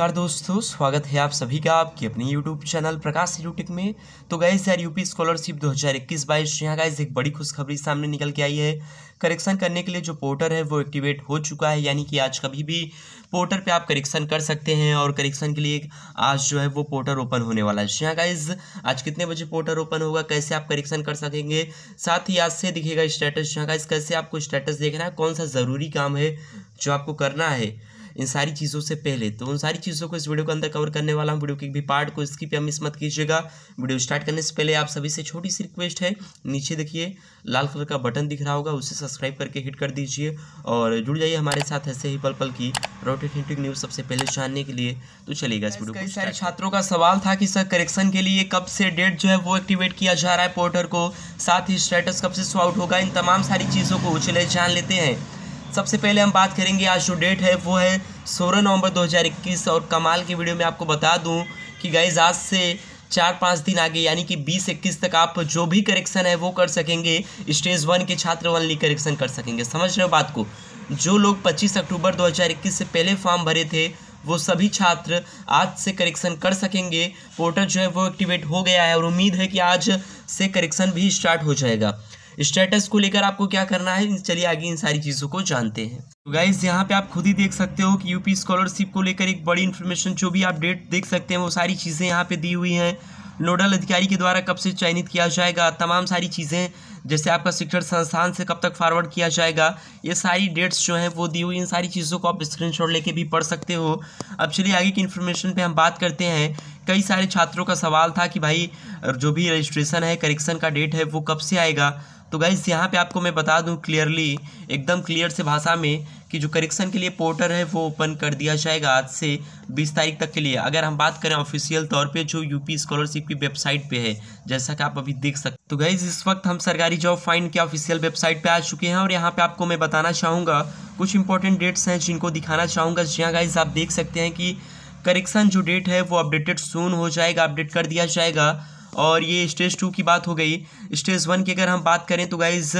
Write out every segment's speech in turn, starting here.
नमस्कार दोस्तों स्वागत है आप सभी का आपकी अपने YouTube चैनल प्रकाश यूटिक में तो गाइज यार यूपी स्कॉलरशिप 2021 बाईस यहाँ गाइज एक बड़ी खुशखबरी सामने निकल के आई है करेक्शन करने के लिए जो पोर्टल है वो एक्टिवेट हो चुका है यानी कि आज कभी भी पोर्टल पे आप करेक्शन कर सकते हैं और करेक्शन के लिए आज जो है वो पोर्टल ओपन होने वाला है यहाँ गाइज आज कितने बजे पोर्टल ओपन होगा कैसे आप करेक्शन कर सकेंगे साथ ही आज से दिखेगा स्टेटस यहाँ गाइज कैसे आपको स्टेटस देखना है कौन सा ज़रूरी काम है जो आपको करना है इन सारी चीज़ों से पहले तो उन सारी चीज़ों को इस वीडियो के अंदर कवर करने वाला हूँ वीडियो के भी पार्ट को इसकी या मिस मत कीजिएगा वीडियो स्टार्ट करने से पहले आप सभी से छोटी सी रिक्वेस्ट है नीचे देखिए लाल कलर का बटन दिख रहा होगा उसे सब्सक्राइब करके हिट कर दीजिए और जुड़ जाइए हमारे साथ ऐसे ही पल पल की रोटेटेंटिक न्यूज़ सबसे पहले जानने के लिए तो चलेगा इस वीडियो कई सारे छात्रों का सवाल था कि सर करेक्शन के लिए कब से डेट जो है वो एक्टिवेट किया जा रहा है पोर्टर को साथ ही स्टेटस कब से स्वाउट होगा इन तमाम सारी चीज़ों को उछले जान लेते हैं सबसे पहले हम बात करेंगे आज जो डेट है वो है सोलह नवंबर 2021 और कमाल की वीडियो में आपको बता दूं कि गाइज आज से चार पाँच दिन आगे यानी कि बीस इक्कीस तक आप जो भी करेक्शन है वो कर सकेंगे स्टेज वन के छात्र वनली करेक्शन कर सकेंगे समझ रहे हो बात को जो लोग 25 अक्टूबर 2021 से पहले फॉर्म भरे थे वो सभी छात्र आज से करेक्शन कर सकेंगे पोर्टल जो है वो एक्टिवेट हो गया है और उम्मीद है कि आज से करेक्शन भी स्टार्ट हो जाएगा स्टेटस को लेकर आपको क्या करना है चलिए आगे इन सारी चीज़ों को जानते हैं तो गाइज यहाँ पे आप खुद ही देख सकते हो कि यूपी स्कॉलरशिप को लेकर एक बड़ी इन्फॉर्मेशन जो भी अपडेट देख सकते हैं वो सारी चीज़ें यहाँ पे दी हुई हैं नोडल अधिकारी के द्वारा कब से चयनित किया जाएगा तमाम सारी चीज़ें जैसे आपका शिक्षण संस्थान से कब तक फॉरवर्ड किया जाएगा ये सारी डेट्स जो हैं वो दी हुई इन सारी चीज़ों को आप स्क्रीनशॉट लेके भी पढ़ सकते हो अब चलिए आगे की इन्फॉर्मेशन पे हम बात करते हैं कई सारे छात्रों का सवाल था कि भाई जो भी रजिस्ट्रेशन है करेक्शन का डेट है वो कब से आएगा तो गाइज यहाँ पे आपको मैं बता दूँ क्लियरली एकदम क्लियर से भाषा में कि जो करेक्शन के लिए पोर्टल है वो ओपन कर दिया जाएगा आज से 20 तारीख तक के लिए अगर हम बात करें ऑफिशियल तौर पे जो यूपी स्कॉलरशिप की वेबसाइट पे है जैसा कि आप अभी देख सकते तो गाइज इस वक्त हम सरकारी जॉब फाइंड के ऑफिशियल वेबसाइट पे आ चुके हैं और यहाँ पे आपको मैं बताना चाहूँगा कुछ इंपॉर्टेंट डेट्स हैं जिनको दिखाना चाहूँगा जहाँ गाइज आप देख सकते हैं कि करेक्शन जो डेट है वो अपडेटेड सून हो जाएगा अपडेट कर दिया जाएगा और ये स्टेज टू की बात हो गई स्टेज वन की अगर हम बात करें तो गाइज़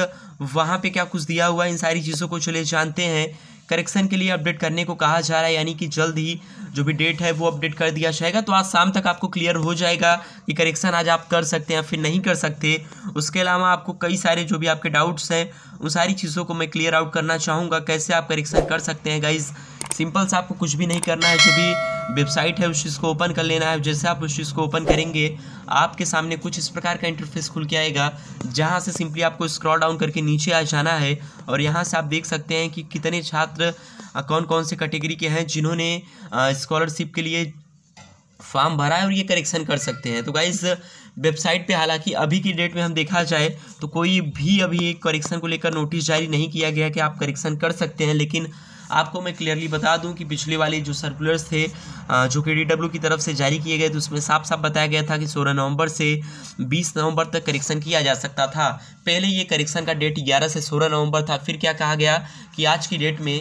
वहाँ पे क्या कुछ दिया हुआ है इन सारी चीज़ों को चले जानते हैं करेक्शन के लिए अपडेट करने को कहा जा रहा है यानी कि जल्द ही जो भी डेट है वो अपडेट कर दिया जाएगा तो आज शाम तक आपको क्लियर हो जाएगा कि करेक्शन आज आप कर सकते हैं या फिर नहीं कर सकते उसके अलावा आपको कई सारे जो भी आपके डाउट्स हैं उन सारी चीज़ों को मैं क्लियर आउट करना चाहूँगा कैसे आप करेक्शन कर सकते हैं गाइज़ सिंपल से आपको कुछ भी नहीं करना है जो भी वेबसाइट है उस चीज़ को ओपन कर लेना है जैसे आप उस चीज़ को ओपन करेंगे आपके सामने कुछ इस प्रकार का इंटरफेस खुल के आएगा जहाँ से सिंपली आपको स्क्रॉल डाउन करके नीचे आ जाना है और यहाँ से आप देख सकते हैं कि कितने छात्र कौन कौन से कैटेगरी के हैं जिन्होंने स्कॉलरशिप के लिए फॉर्म भरा है और ये करेक्शन कर सकते हैं तो गाइज़ वेबसाइट पे हालांकि अभी की डेट में हम देखा जाए तो कोई भी अभी करेक्शन को लेकर नोटिस जारी नहीं किया गया कि आप करेक्शन कर सकते हैं लेकिन आपको मैं क्लियरली बता दूं कि पिछले वाले जो सर्कुलर्स थे जो कि डी की तरफ से जारी किए गए थे उसमें साफ साफ बताया गया था कि सोलह नवंबर से बीस नवंबर तक करेक्शन किया जा सकता था पहले ये करेक्शन का डेट ग्यारह से सोलह नवंबर था फिर क्या कहा गया कि आज की डेट में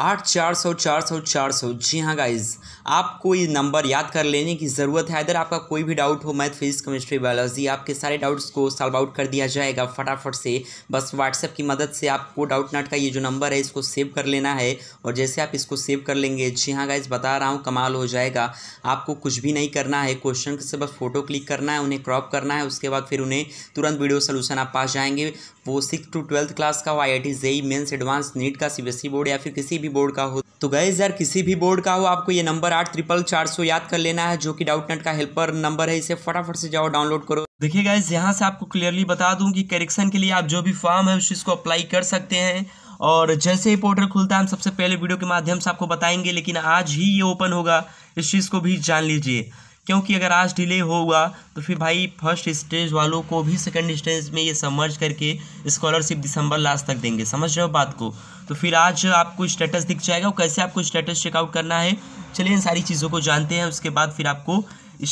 आठ चार सौ चार सौ चार सौ जी हाँ गाइज आपको ये नंबर याद कर लेने की ज़रूरत है अगर आपका कोई भी डाउट हो मैथ फिजिक्स केमिस्ट्री बायोलॉजी आपके सारे डाउट्स को सॉल्व आउट कर दिया जाएगा फटाफट से बस व्हाट्सएप की मदद से आपको डाउट नाट का ये जो नंबर है इसको सेव कर लेना है और जैसे आप इसको सेव कर लेंगे जी हाँ गाइज बता रहा हूँ कमाल हो जाएगा आपको कुछ भी नहीं करना है क्वेश्चन से बस फोटो क्लिक करना है उन्हें क्रॉप करना है उसके बाद फिर उन्हें तुरंत वीडियो सोल्यूशन आप पास जाएंगे वो सिक्स टू ट्वेल्थ क्लास का वो I I T JEE Mains advance NEET का सी बोर्ड e या फिर किसी भी बोर्ड का हो तो गैज़ यार किसी भी बोर्ड का हो आपको ये नंबर आठ ट्रिपल चार सौ याद कर लेना है जो कि डाउटनेट का हेल्पर नंबर है इसे फटाफट से जाओ डाउनलोड करो देखिए गाइज यहाँ से आपको क्लियरली बता दूँ कि करेक्शन के लिए आप जो भी फॉर्म है उस चीज़ को अप्लाई कर सकते हैं और जैसे ही पोर्टल खुलता है हम सबसे पहले वीडियो के माध्यम से आपको बताएंगे लेकिन आज ही ये ओपन होगा इस चीज़ को भी जान लीजिए क्योंकि अगर आज डिले होगा तो फिर भाई फर्स्ट स्टेज वालों को भी सेकेंड स्टेज में ये समर्ज करके स्कॉलरशिप दिसंबर लास्ट तक देंगे समझ रहे हो बात को तो फिर आज आपको स्टेटस दिख जाएगा और कैसे आपको स्टेटस चेकआउट करना है चलिए इन सारी चीज़ों को जानते हैं उसके बाद फिर आपको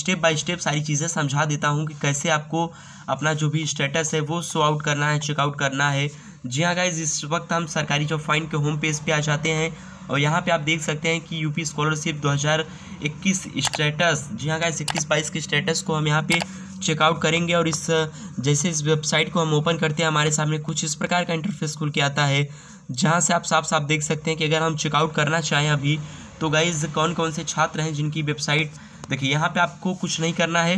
स्टेप बाय स्टेप सारी चीज़ें समझा देता हूँ कि कैसे आपको अपना जो भी स्टेटस है वो शो आउट करना है चेकआउट करना है जी हाँ गाइज इस वक्त हम सरकारी जॉब फाइंड के होम पेज पर आ जाते हैं और यहाँ पे आप देख सकते हैं कि यूपी स्कॉलरशिप 2021 स्टेटस जी हाँ गाइज इक्कीस बाईस के स्टेटस को हम यहाँ पे चेकआउट करेंगे और इस जैसे इस वेबसाइट को हम ओपन करते हैं हमारे सामने कुछ इस प्रकार का इंटरफेस खुल के आता है जहाँ से आप साफ साफ देख सकते हैं कि अगर हम चेकआउट करना चाहें अभी तो गाइज़ कौन कौन से छात्र हैं जिनकी वेबसाइट देखिए यहाँ पर आपको कुछ नहीं करना है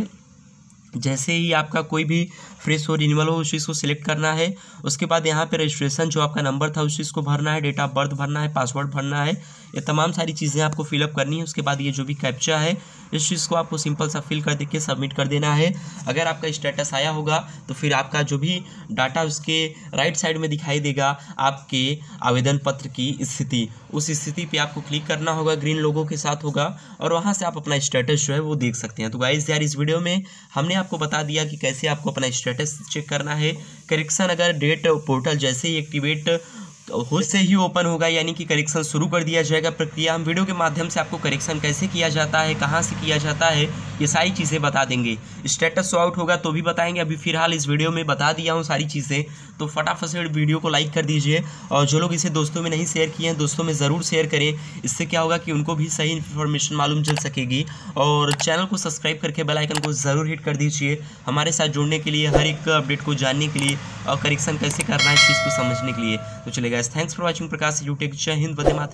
जैसे ही आपका कोई भी फ्रेश और रिन्यूअल हो उस चीज़ को सिलेक्ट करना है उसके बाद यहाँ पे रजिस्ट्रेशन जो आपका नंबर था उस चीज़ को भरना है डेट ऑफ बर्थ भरना है पासवर्ड भरना है ये तमाम सारी चीज़ें आपको फिलअप करनी है उसके बाद ये जो भी कैप्चा है इस चीज़ को आपको सिंपल सा फिल कर देखिए सबमिट कर देना है अगर आपका स्टेटस आया होगा तो फिर आपका जो भी डाटा उसके राइट साइड में दिखाई देगा आपके आवेदन पत्र की स्थिति उस स्थिति पर आपको क्लिक करना होगा ग्रीन लोगों के साथ होगा और वहाँ से आप अपना स्टेटस जो है वो देख सकते हैं तो गाइज यार इस वीडियो में हमने आपको बता दिया कि कैसे आपको अपना स्टेटस चेक करना है करेक्शन अगर डेट पोर्टल जैसे ही एक्टिवेट हो तो से ही ओपन होगा यानी कि करेक्शन शुरू कर दिया जाएगा प्रक्रिया हम वीडियो के माध्यम से आपको करेक्शन कैसे किया जाता है कहाँ से किया जाता है ये सारी चीज़ें बता देंगे स्टेटस शो आउट होगा तो भी बताएंगे अभी फिलहाल इस वीडियो में बता दिया हूँ सारी चीज़ें तो फटाफट से वीडियो को लाइक कर दीजिए और जो लोग इसे दोस्तों में नहीं शेयर किए हैं दोस्तों में ज़रूर शेयर करें इससे क्या होगा कि उनको भी सही इन्फॉर्मेशन मालूम चल सकेगी और चैनल को सब्सक्राइब करके बेलाइकन को ज़रूर हिट कर दीजिए हमारे साथ जुड़ने के लिए हर एक अपडेट को जानने के लिए और करेक्शन कैसे करना है इस चीज़ को समझने के लिए तो चलेगा thanks for watching Prakash YouTube जय हिंद वंदे मातरम